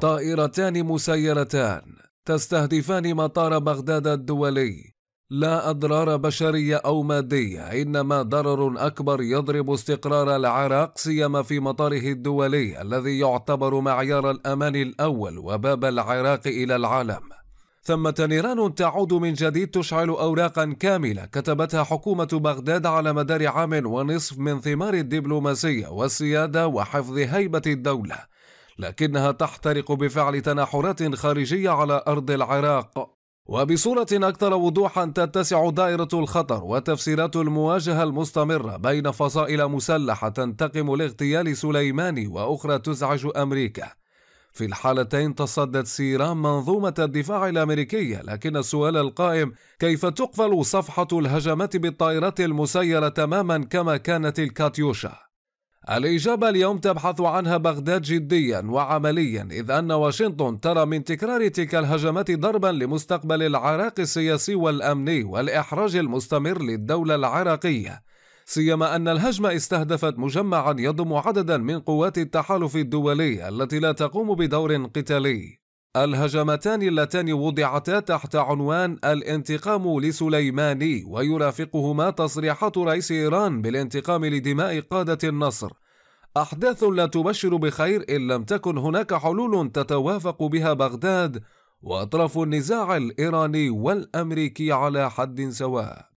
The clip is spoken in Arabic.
طائرتان مسيرتان تستهدفان مطار بغداد الدولي لا اضرار بشريه او ماديه انما ضرر اكبر يضرب استقرار العراق سيما في مطاره الدولي الذي يعتبر معيار الامان الاول وباب العراق الى العالم ثمة نيران تعود من جديد تشعل أوراقا كاملة كتبتها حكومة بغداد على مدار عام ونصف من ثمار الدبلوماسية والسيادة وحفظ هيبة الدولة لكنها تحترق بفعل تناحرات خارجية على أرض العراق وبصورة أكثر وضوحا تتسع دائرة الخطر وتفسيرات المواجهة المستمرة بين فصائل مسلحة تنتقم لاغتيال سليماني وأخرى تزعج أمريكا في الحالتين تصدت سيران منظومة الدفاع الأمريكية لكن السؤال القائم كيف تقفل صفحة الهجمات بالطائرات المسيرة تماما كما كانت الكاتيوشا الإجابة اليوم تبحث عنها بغداد جديا وعمليا إذ أن واشنطن ترى من تكرار تلك الهجمات ضربا لمستقبل العراق السياسي والأمني والإحراج المستمر للدولة العراقية سيما أن الهجمة استهدفت مجمعا يضم عددا من قوات التحالف الدولي التي لا تقوم بدور قتالي الهجمتان اللتان وضعتا تحت عنوان الانتقام لسليماني ويرافقهما تصريحات رئيس إيران بالانتقام لدماء قادة النصر أحداث لا تبشر بخير إن لم تكن هناك حلول تتوافق بها بغداد وأطراف النزاع الإيراني والأمريكي على حد سواء